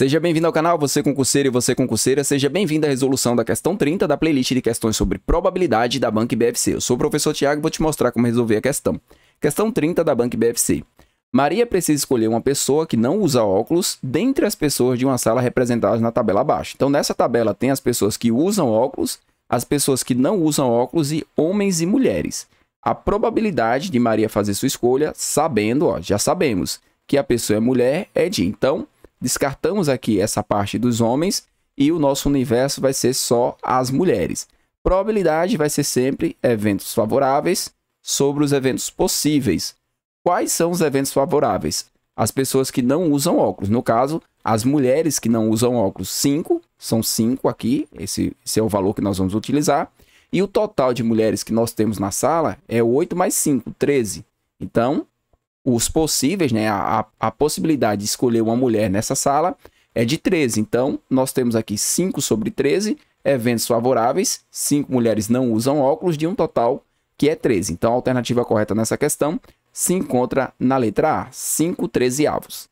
Seja bem-vindo ao canal, você concurseiro e você concurseira, seja bem-vindo à resolução da questão 30 da playlist de questões sobre probabilidade da Banca BFC. Eu sou o professor Tiago e vou te mostrar como resolver a questão. Questão 30 da Banca BFC. Maria precisa escolher uma pessoa que não usa óculos dentre as pessoas de uma sala representadas na tabela abaixo. Então, nessa tabela tem as pessoas que usam óculos, as pessoas que não usam óculos e homens e mulheres. A probabilidade de Maria fazer sua escolha, sabendo, ó, já sabemos, que a pessoa é mulher, é de então descartamos aqui essa parte dos homens e o nosso universo vai ser só as mulheres. Probabilidade vai ser sempre eventos favoráveis sobre os eventos possíveis. Quais são os eventos favoráveis? As pessoas que não usam óculos. No caso, as mulheres que não usam óculos, 5, são 5 aqui, esse, esse é o valor que nós vamos utilizar. E o total de mulheres que nós temos na sala é 8 mais 5, 13. Então, os possíveis, né, a, a possibilidade de escolher uma mulher nessa sala é de 13. Então, nós temos aqui 5 sobre 13 eventos favoráveis, 5 mulheres não usam óculos, de um total que é 13. Então, a alternativa correta nessa questão se encontra na letra A, 5 13 avos.